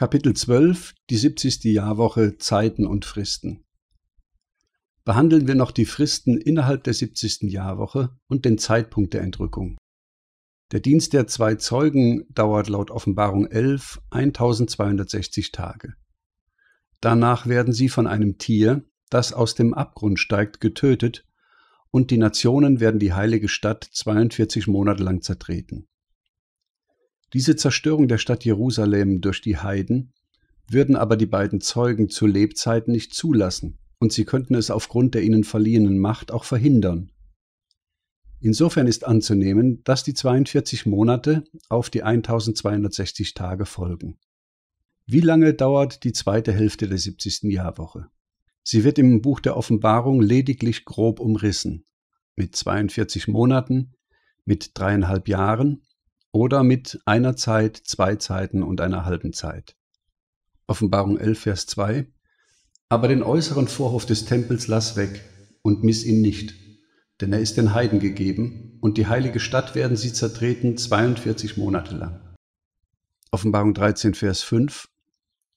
Kapitel 12, die 70. Jahrwoche Zeiten und Fristen. Behandeln wir noch die Fristen innerhalb der 70. Jahrwoche und den Zeitpunkt der Entrückung. Der Dienst der zwei Zeugen dauert laut Offenbarung 11 1260 Tage. Danach werden sie von einem Tier, das aus dem Abgrund steigt, getötet, und die Nationen werden die heilige Stadt 42 Monate lang zertreten. Diese Zerstörung der Stadt Jerusalem durch die Heiden würden aber die beiden Zeugen zu Lebzeiten nicht zulassen, und sie könnten es aufgrund der ihnen verliehenen Macht auch verhindern. Insofern ist anzunehmen, dass die 42 Monate auf die 1260 Tage folgen. Wie lange dauert die zweite Hälfte der 70. Jahrwoche? Sie wird im Buch der Offenbarung lediglich grob umrissen. Mit 42 Monaten, mit dreieinhalb Jahren oder mit einer Zeit, zwei Zeiten und einer halben Zeit. Offenbarung 11, Vers 2. Aber den äußeren Vorhof des Tempels lass weg und miss ihn nicht, denn er ist den Heiden gegeben, und die heilige Stadt werden sie zertreten 42 Monate lang. Offenbarung 13, Vers 5.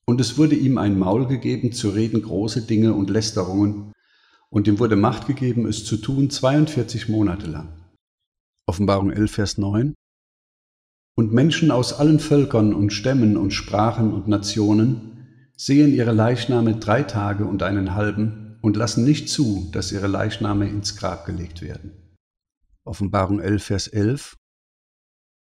Und es wurde ihm ein Maul gegeben, zu reden große Dinge und Lästerungen, und ihm wurde Macht gegeben, es zu tun 42 Monate lang. Offenbarung 11, Vers 9. Und Menschen aus allen Völkern und Stämmen und Sprachen und Nationen sehen ihre Leichname drei Tage und einen halben und lassen nicht zu, dass ihre Leichname ins Grab gelegt werden. Offenbarung 11, Vers 11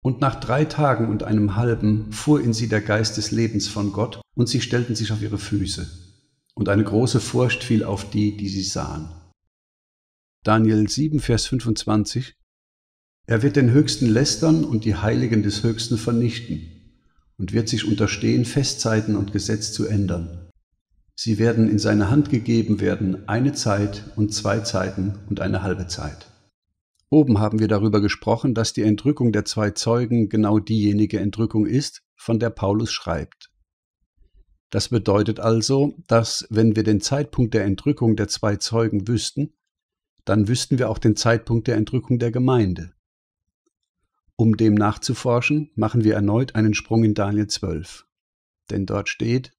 und nach drei Tagen und einem halben fuhr in sie der Geist des Lebens von Gott, und sie stellten sich auf ihre Füße. Und eine große Furcht fiel auf die, die sie sahen. Daniel 7, Vers 25 er wird den Höchsten lästern und die Heiligen des Höchsten vernichten und wird sich unterstehen, Festzeiten und Gesetz zu ändern. Sie werden in seine Hand gegeben werden, eine Zeit und zwei Zeiten und eine halbe Zeit. Oben haben wir darüber gesprochen, dass die Entrückung der zwei Zeugen genau diejenige Entrückung ist, von der Paulus schreibt. Das bedeutet also, dass wenn wir den Zeitpunkt der Entrückung der zwei Zeugen wüssten, dann wüssten wir auch den Zeitpunkt der Entrückung der Gemeinde. Um dem nachzuforschen, machen wir erneut einen Sprung in Daniel 12. Denn dort steht,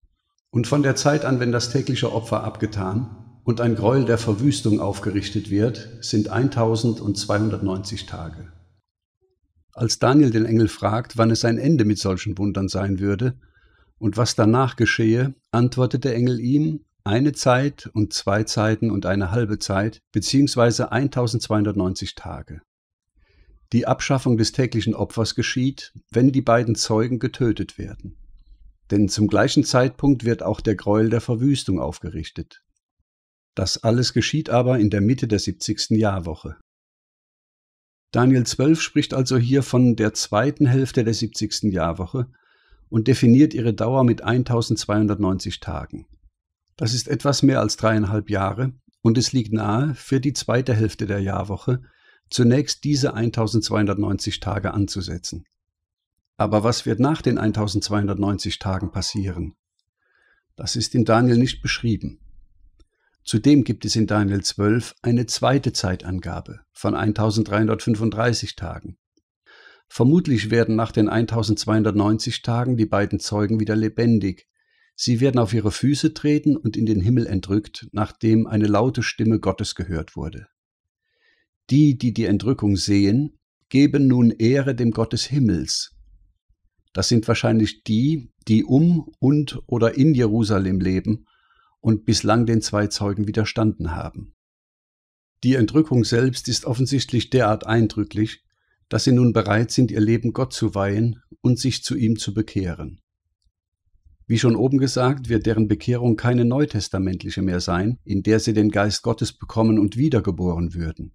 Und von der Zeit an, wenn das tägliche Opfer abgetan und ein Gräuel der Verwüstung aufgerichtet wird, sind 1290 Tage. Als Daniel den Engel fragt, wann es ein Ende mit solchen Wundern sein würde und was danach geschehe, antwortet der Engel ihm, eine Zeit und zwei Zeiten und eine halbe Zeit, beziehungsweise 1290 Tage. Die Abschaffung des täglichen Opfers geschieht, wenn die beiden Zeugen getötet werden. Denn zum gleichen Zeitpunkt wird auch der Gräuel der Verwüstung aufgerichtet. Das alles geschieht aber in der Mitte der 70. Jahrwoche. Daniel 12 spricht also hier von der zweiten Hälfte der 70. Jahrwoche und definiert ihre Dauer mit 1290 Tagen. Das ist etwas mehr als dreieinhalb Jahre und es liegt nahe, für die zweite Hälfte der Jahrwoche zunächst diese 1290 Tage anzusetzen. Aber was wird nach den 1290 Tagen passieren? Das ist in Daniel nicht beschrieben. Zudem gibt es in Daniel 12 eine zweite Zeitangabe von 1335 Tagen. Vermutlich werden nach den 1290 Tagen die beiden Zeugen wieder lebendig. Sie werden auf ihre Füße treten und in den Himmel entrückt, nachdem eine laute Stimme Gottes gehört wurde. Die, die die Entrückung sehen, geben nun Ehre dem Gott des Himmels. Das sind wahrscheinlich die, die um und oder in Jerusalem leben und bislang den zwei Zeugen widerstanden haben. Die Entrückung selbst ist offensichtlich derart eindrücklich, dass sie nun bereit sind, ihr Leben Gott zu weihen und sich zu ihm zu bekehren. Wie schon oben gesagt, wird deren Bekehrung keine neutestamentliche mehr sein, in der sie den Geist Gottes bekommen und wiedergeboren würden.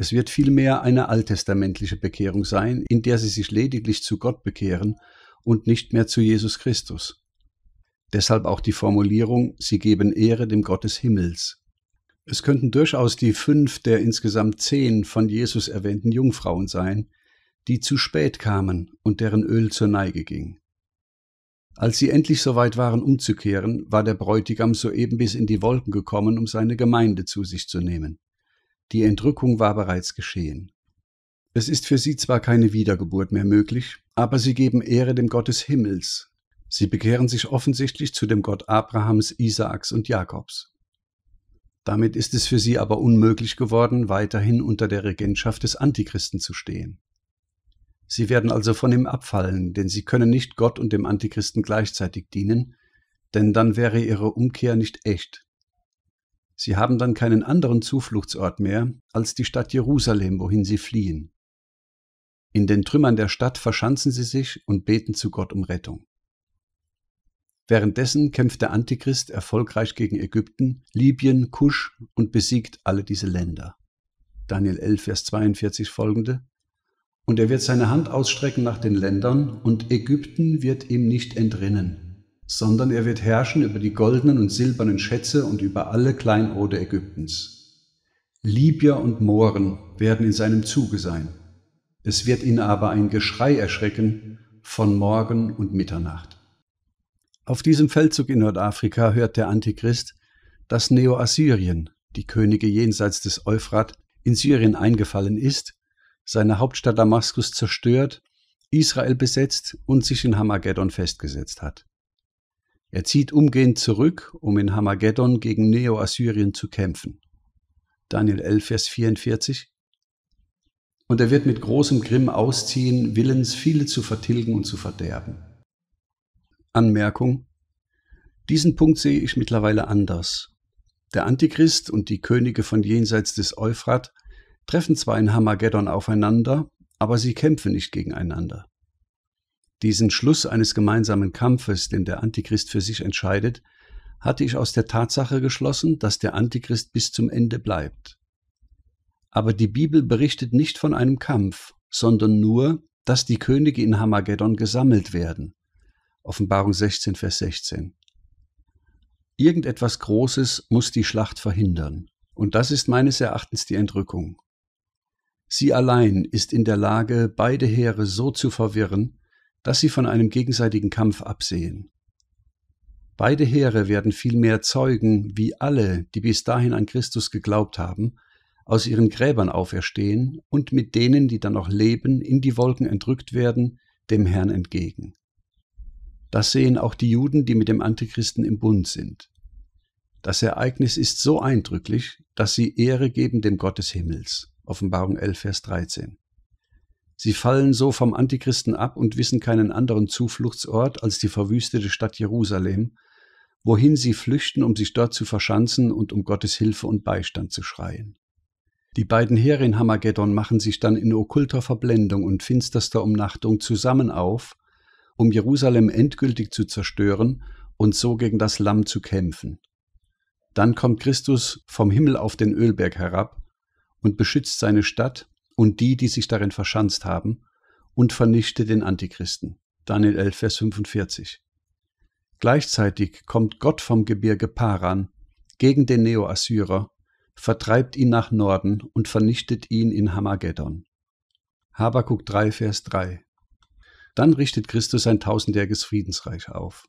Es wird vielmehr eine alttestamentliche Bekehrung sein, in der sie sich lediglich zu Gott bekehren und nicht mehr zu Jesus Christus. Deshalb auch die Formulierung, sie geben Ehre dem Gott des Himmels. Es könnten durchaus die fünf der insgesamt zehn von Jesus erwähnten Jungfrauen sein, die zu spät kamen und deren Öl zur Neige ging. Als sie endlich soweit waren umzukehren, war der Bräutigam soeben bis in die Wolken gekommen, um seine Gemeinde zu sich zu nehmen. Die Entrückung war bereits geschehen. Es ist für sie zwar keine Wiedergeburt mehr möglich, aber sie geben Ehre dem Gott des Himmels. Sie bekehren sich offensichtlich zu dem Gott Abrahams, Isaaks und Jakobs. Damit ist es für sie aber unmöglich geworden, weiterhin unter der Regentschaft des Antichristen zu stehen. Sie werden also von ihm abfallen, denn sie können nicht Gott und dem Antichristen gleichzeitig dienen, denn dann wäre ihre Umkehr nicht echt. Sie haben dann keinen anderen Zufluchtsort mehr als die Stadt Jerusalem, wohin sie fliehen. In den Trümmern der Stadt verschanzen sie sich und beten zu Gott um Rettung. Währenddessen kämpft der Antichrist erfolgreich gegen Ägypten, Libyen, Kusch und besiegt alle diese Länder. Daniel 11, Vers 42 folgende. Und er wird seine Hand ausstrecken nach den Ländern, und Ägypten wird ihm nicht entrinnen, sondern er wird herrschen über die goldenen und silbernen Schätze und über alle Kleinode Ägyptens. Libyer und Mohren werden in seinem Zuge sein. Es wird ihn aber ein Geschrei erschrecken von Morgen und Mitternacht. Auf diesem Feldzug in Nordafrika hört der Antichrist, dass Neoassyrien, die Könige jenseits des Euphrat, in Syrien eingefallen ist, seine Hauptstadt Damaskus zerstört, Israel besetzt und sich in Hamageddon festgesetzt hat. Er zieht umgehend zurück, um in Hamageddon gegen Neo-Assyrien zu kämpfen. Daniel 11, Vers 44. Und er wird mit großem Grimm ausziehen, willens, viele zu vertilgen und zu verderben. Anmerkung. Diesen Punkt sehe ich mittlerweile anders. Der Antichrist und die Könige von jenseits des Euphrat treffen zwar in Hamageddon aufeinander, aber sie kämpfen nicht gegeneinander diesen Schluss eines gemeinsamen Kampfes, den der Antichrist für sich entscheidet, hatte ich aus der Tatsache geschlossen, dass der Antichrist bis zum Ende bleibt. Aber die Bibel berichtet nicht von einem Kampf, sondern nur, dass die Könige in Hamageddon gesammelt werden. Offenbarung 16, Vers 16. Irgendetwas Großes muss die Schlacht verhindern, und das ist meines Erachtens die Entrückung. Sie allein ist in der Lage, beide Heere so zu verwirren, dass sie von einem gegenseitigen Kampf absehen. Beide Heere werden vielmehr Zeugen, wie alle, die bis dahin an Christus geglaubt haben, aus ihren Gräbern auferstehen und mit denen, die dann noch leben, in die Wolken entrückt werden, dem Herrn entgegen. Das sehen auch die Juden, die mit dem Antichristen im Bund sind. Das Ereignis ist so eindrücklich, dass sie Ehre geben dem Gott des Himmels. Offenbarung 11, Vers 13. Sie fallen so vom Antichristen ab und wissen keinen anderen Zufluchtsort als die verwüstete Stadt Jerusalem, wohin sie flüchten, um sich dort zu verschanzen und um Gottes Hilfe und Beistand zu schreien. Die beiden Heere in Hamageddon machen sich dann in okkulter Verblendung und finsterster Umnachtung zusammen auf, um Jerusalem endgültig zu zerstören und so gegen das Lamm zu kämpfen. Dann kommt Christus vom Himmel auf den Ölberg herab und beschützt seine Stadt und die, die sich darin verschanzt haben, und vernichte den Antichristen. Daniel 11, Vers 45. Gleichzeitig kommt Gott vom Gebirge Paran gegen den Neoassyrer, vertreibt ihn nach Norden und vernichtet ihn in Hamageddon. Habakuk 3, Vers 3. Dann richtet Christus ein tausendjähriges Friedensreich auf.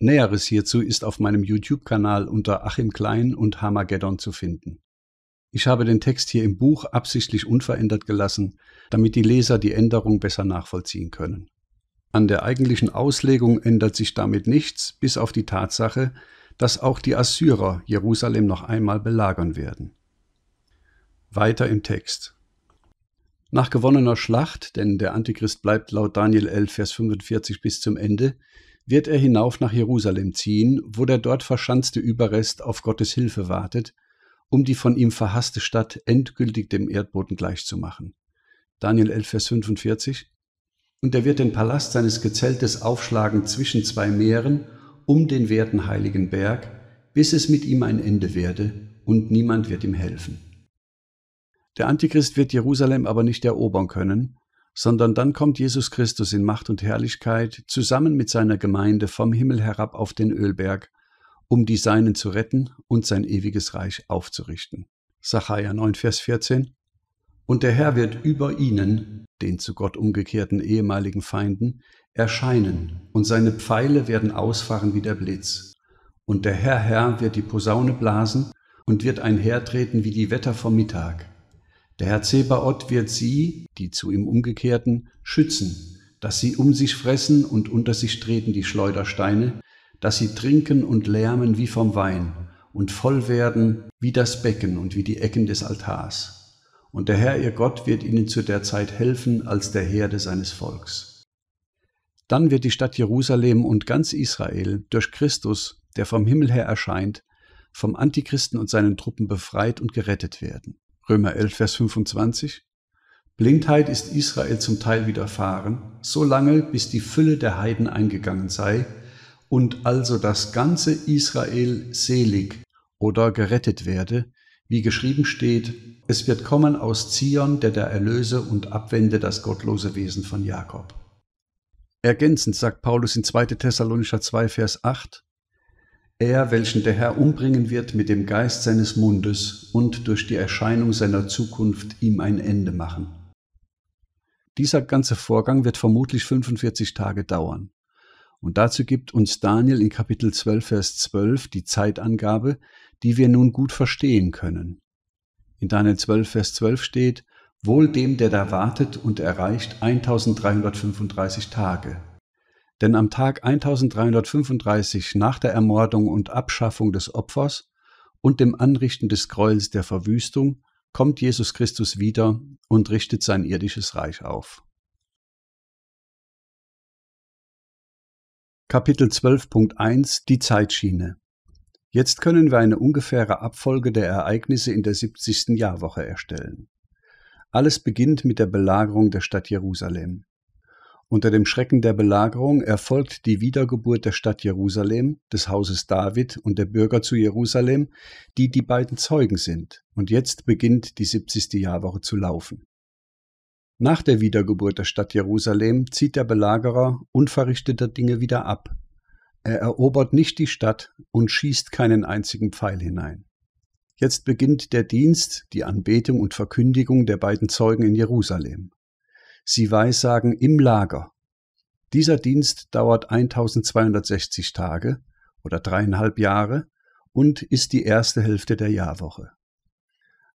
Näheres hierzu ist auf meinem YouTube-Kanal unter Achim Klein und Hamageddon zu finden. Ich habe den Text hier im Buch absichtlich unverändert gelassen, damit die Leser die Änderung besser nachvollziehen können. An der eigentlichen Auslegung ändert sich damit nichts, bis auf die Tatsache, dass auch die Assyrer Jerusalem noch einmal belagern werden. Weiter im Text. Nach gewonnener Schlacht, denn der Antichrist bleibt laut Daniel 11, Vers 45 bis zum Ende, wird er hinauf nach Jerusalem ziehen, wo der dort verschanzte Überrest auf Gottes Hilfe wartet, um die von ihm verhasste Stadt endgültig dem Erdboden gleichzumachen. Daniel 11, Vers 45. Und er wird den Palast seines Gezeltes aufschlagen zwischen zwei Meeren um den werten heiligen Berg, bis es mit ihm ein Ende werde und niemand wird ihm helfen. Der Antichrist wird Jerusalem aber nicht erobern können, sondern dann kommt Jesus Christus in Macht und Herrlichkeit zusammen mit seiner Gemeinde vom Himmel herab auf den Ölberg um die Seinen zu retten und sein ewiges Reich aufzurichten. Sacharja 9, Vers 14. Und der Herr wird über ihnen, den zu Gott umgekehrten ehemaligen Feinden, erscheinen, und seine Pfeile werden ausfahren wie der Blitz. Und der Herr Herr wird die Posaune blasen und wird einhertreten wie die Wetter vom Mittag. Der Herr Zebaoth wird sie, die zu ihm umgekehrten, schützen, dass sie um sich fressen und unter sich treten die Schleudersteine, dass sie trinken und lärmen wie vom Wein und voll werden wie das Becken und wie die Ecken des Altars. Und der Herr ihr Gott wird ihnen zu der Zeit helfen als der Herde seines Volks. Dann wird die Stadt Jerusalem und ganz Israel durch Christus, der vom Himmel her erscheint, vom Antichristen und seinen Truppen befreit und gerettet werden. Römer 11, Vers 25. Blindheit ist Israel zum Teil widerfahren, solange bis die Fülle der Heiden eingegangen sei und also das ganze Israel selig oder gerettet werde, wie geschrieben steht, es wird kommen aus Zion, der der Erlöse und abwende das gottlose Wesen von Jakob. Ergänzend sagt Paulus in 2. Thessalonicher 2, Vers 8, er, welchen der Herr umbringen wird mit dem Geist seines Mundes und durch die Erscheinung seiner Zukunft ihm ein Ende machen. Dieser ganze Vorgang wird vermutlich 45 Tage dauern. Und dazu gibt uns Daniel in Kapitel 12, Vers 12 die Zeitangabe, die wir nun gut verstehen können. In Daniel 12, Vers 12 steht, Wohl dem, der da wartet und erreicht 1335 Tage. Denn am Tag 1335 nach der Ermordung und Abschaffung des Opfers und dem Anrichten des Gräuels der Verwüstung kommt Jesus Christus wieder und richtet sein irdisches Reich auf. Kapitel 12.1 Die Zeitschiene. Jetzt können wir eine ungefähre Abfolge der Ereignisse in der 70. Jahrwoche erstellen. Alles beginnt mit der Belagerung der Stadt Jerusalem. Unter dem Schrecken der Belagerung erfolgt die Wiedergeburt der Stadt Jerusalem, des Hauses David und der Bürger zu Jerusalem, die die beiden Zeugen sind, und jetzt beginnt die 70. Jahrwoche zu laufen. Nach der Wiedergeburt der Stadt Jerusalem zieht der Belagerer unverrichteter Dinge wieder ab. Er erobert nicht die Stadt und schießt keinen einzigen Pfeil hinein. Jetzt beginnt der Dienst, die Anbetung und Verkündigung der beiden Zeugen in Jerusalem. Sie weissagen im Lager. Dieser Dienst dauert 1260 Tage oder dreieinhalb Jahre und ist die erste Hälfte der Jahrwoche.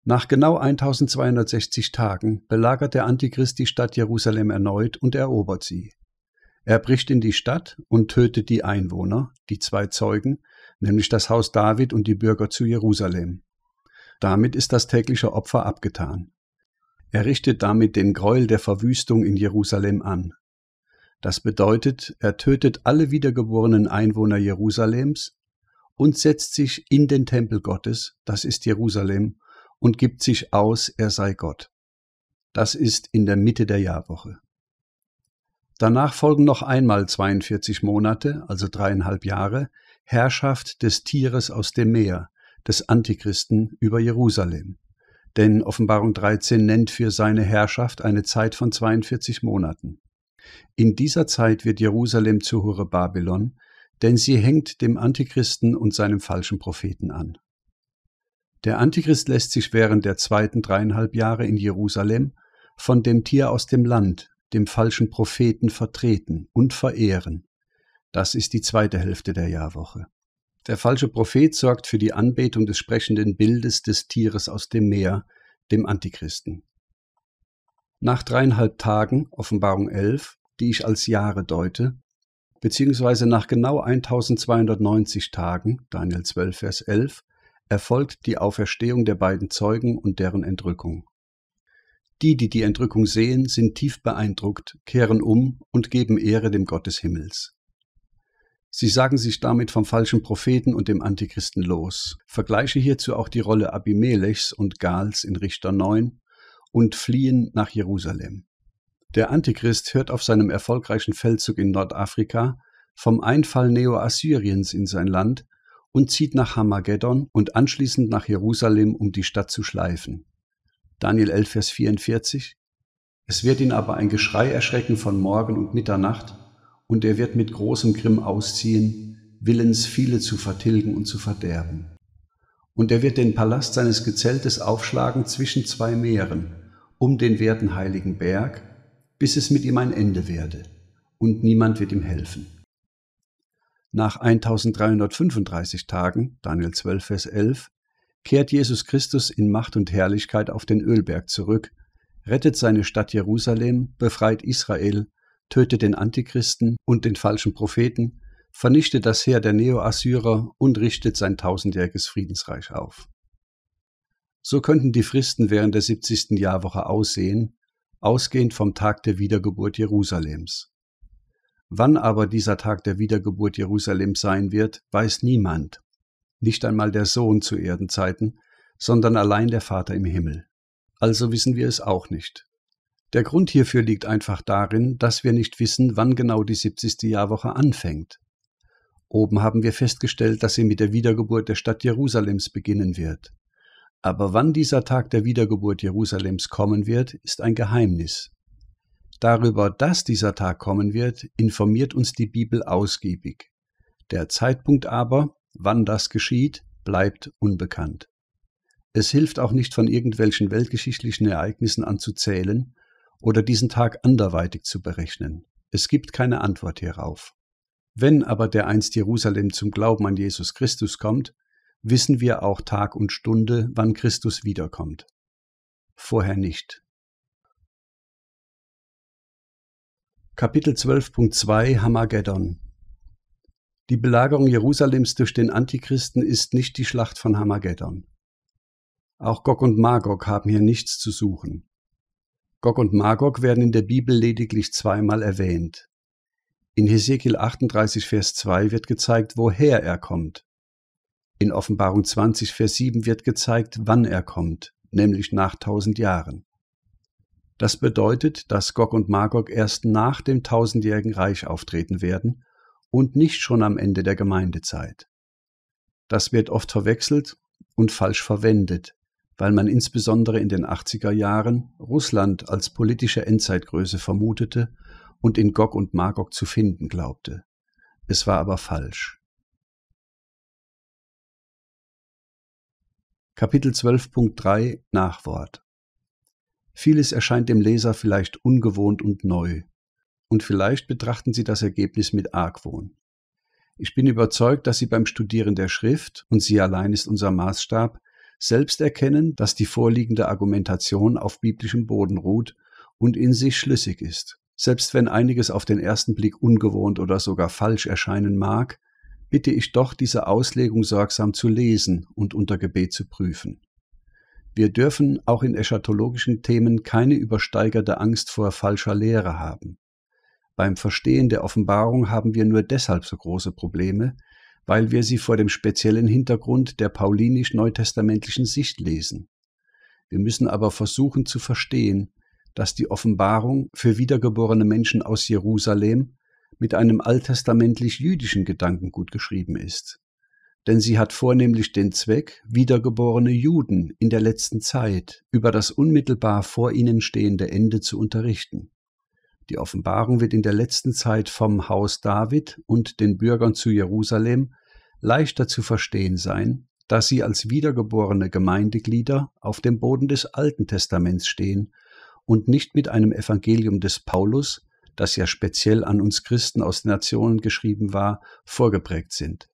Nach genau 1260 Tagen belagert der Antichrist die Stadt Jerusalem erneut und erobert sie. Er bricht in die Stadt und tötet die Einwohner, die zwei Zeugen, nämlich das Haus David und die Bürger zu Jerusalem. Damit ist das tägliche Opfer abgetan. Er richtet damit den Gräuel der Verwüstung in Jerusalem an. Das bedeutet, er tötet alle wiedergeborenen Einwohner Jerusalems und setzt sich in den Tempel Gottes, das ist Jerusalem, und gibt sich aus, er sei Gott. Das ist in der Mitte der Jahrwoche. Danach folgen noch einmal 42 Monate, also dreieinhalb Jahre, Herrschaft des Tieres aus dem Meer, des Antichristen über Jerusalem. Denn Offenbarung 13 nennt für seine Herrschaft eine Zeit von 42 Monaten. In dieser Zeit wird Jerusalem zu Hure Babylon, denn sie hängt dem Antichristen und seinem falschen Propheten an. Der Antichrist lässt sich während der zweiten dreieinhalb Jahre in Jerusalem von dem Tier aus dem Land, dem falschen Propheten, vertreten und verehren. Das ist die zweite Hälfte der Jahrwoche. Der falsche Prophet sorgt für die Anbetung des sprechenden Bildes des Tieres aus dem Meer, dem Antichristen. Nach dreieinhalb Tagen, Offenbarung 11, die ich als Jahre deute, beziehungsweise nach genau 1290 Tagen, Daniel 12, Vers 11, erfolgt die Auferstehung der beiden Zeugen und deren Entrückung. Die, die die Entrückung sehen, sind tief beeindruckt, kehren um und geben Ehre dem Gott des Himmels. Sie sagen sich damit vom falschen Propheten und dem Antichristen los. Vergleiche hierzu auch die Rolle Abimelechs und Gals in Richter 9 und fliehen nach Jerusalem. Der Antichrist hört auf seinem erfolgreichen Feldzug in Nordafrika vom Einfall Neo-Assyriens in sein Land und zieht nach Hamageddon und anschließend nach Jerusalem, um die Stadt zu schleifen. Daniel 11, Vers 44. Es wird ihn aber ein Geschrei erschrecken von Morgen und Mitternacht, und er wird mit großem Grimm ausziehen, willens viele zu vertilgen und zu verderben. Und er wird den Palast seines Gezeltes aufschlagen zwischen zwei Meeren, um den werten heiligen Berg, bis es mit ihm ein Ende werde, und niemand wird ihm helfen. Nach 1335 Tagen, Daniel 12, Vers 11, kehrt Jesus Christus in Macht und Herrlichkeit auf den Ölberg zurück, rettet seine Stadt Jerusalem, befreit Israel, tötet den Antichristen und den falschen Propheten, vernichtet das Heer der Neo-Assyrer und richtet sein tausendjähriges Friedensreich auf. So könnten die Fristen während der 70. Jahrwoche aussehen, ausgehend vom Tag der Wiedergeburt Jerusalems. Wann aber dieser Tag der Wiedergeburt Jerusalems sein wird, weiß niemand, nicht einmal der Sohn zu Erdenzeiten, sondern allein der Vater im Himmel. Also wissen wir es auch nicht. Der Grund hierfür liegt einfach darin, dass wir nicht wissen, wann genau die 70. Jahrwoche anfängt. Oben haben wir festgestellt, dass sie mit der Wiedergeburt der Stadt Jerusalems beginnen wird. Aber wann dieser Tag der Wiedergeburt Jerusalems kommen wird, ist ein Geheimnis. Darüber, dass dieser Tag kommen wird, informiert uns die Bibel ausgiebig. Der Zeitpunkt aber, wann das geschieht, bleibt unbekannt. Es hilft auch nicht von irgendwelchen weltgeschichtlichen Ereignissen anzuzählen oder diesen Tag anderweitig zu berechnen. Es gibt keine Antwort hierauf. Wenn aber der einst Jerusalem zum Glauben an Jesus Christus kommt, wissen wir auch Tag und Stunde, wann Christus wiederkommt. Vorher nicht. Kapitel 12.2 Hamageddon Die Belagerung Jerusalems durch den Antichristen ist nicht die Schlacht von Hamageddon. Auch Gog und Magog haben hier nichts zu suchen. Gog und Magog werden in der Bibel lediglich zweimal erwähnt. In Hesekiel 38, Vers 2 wird gezeigt, woher er kommt. In Offenbarung 20, Vers 7 wird gezeigt, wann er kommt, nämlich nach tausend Jahren. Das bedeutet, dass Gog und Magog erst nach dem tausendjährigen Reich auftreten werden und nicht schon am Ende der Gemeindezeit. Das wird oft verwechselt und falsch verwendet, weil man insbesondere in den 80er Jahren Russland als politische Endzeitgröße vermutete und in Gog und Magog zu finden glaubte. Es war aber falsch. Kapitel 12.3 Nachwort Vieles erscheint dem Leser vielleicht ungewohnt und neu. Und vielleicht betrachten Sie das Ergebnis mit Argwohn. Ich bin überzeugt, dass Sie beim Studieren der Schrift, und sie allein ist unser Maßstab, selbst erkennen, dass die vorliegende Argumentation auf biblischem Boden ruht und in sich schlüssig ist. Selbst wenn einiges auf den ersten Blick ungewohnt oder sogar falsch erscheinen mag, bitte ich doch, diese Auslegung sorgsam zu lesen und unter Gebet zu prüfen. Wir dürfen auch in eschatologischen Themen keine übersteigerte Angst vor falscher Lehre haben. Beim Verstehen der Offenbarung haben wir nur deshalb so große Probleme, weil wir sie vor dem speziellen Hintergrund der paulinisch-neutestamentlichen Sicht lesen. Wir müssen aber versuchen zu verstehen, dass die Offenbarung für wiedergeborene Menschen aus Jerusalem mit einem alttestamentlich-jüdischen Gedankengut geschrieben ist denn sie hat vornehmlich den Zweck, wiedergeborene Juden in der letzten Zeit über das unmittelbar vor ihnen stehende Ende zu unterrichten. Die Offenbarung wird in der letzten Zeit vom Haus David und den Bürgern zu Jerusalem leichter zu verstehen sein, da sie als wiedergeborene Gemeindeglieder auf dem Boden des Alten Testaments stehen und nicht mit einem Evangelium des Paulus, das ja speziell an uns Christen aus Nationen geschrieben war, vorgeprägt sind.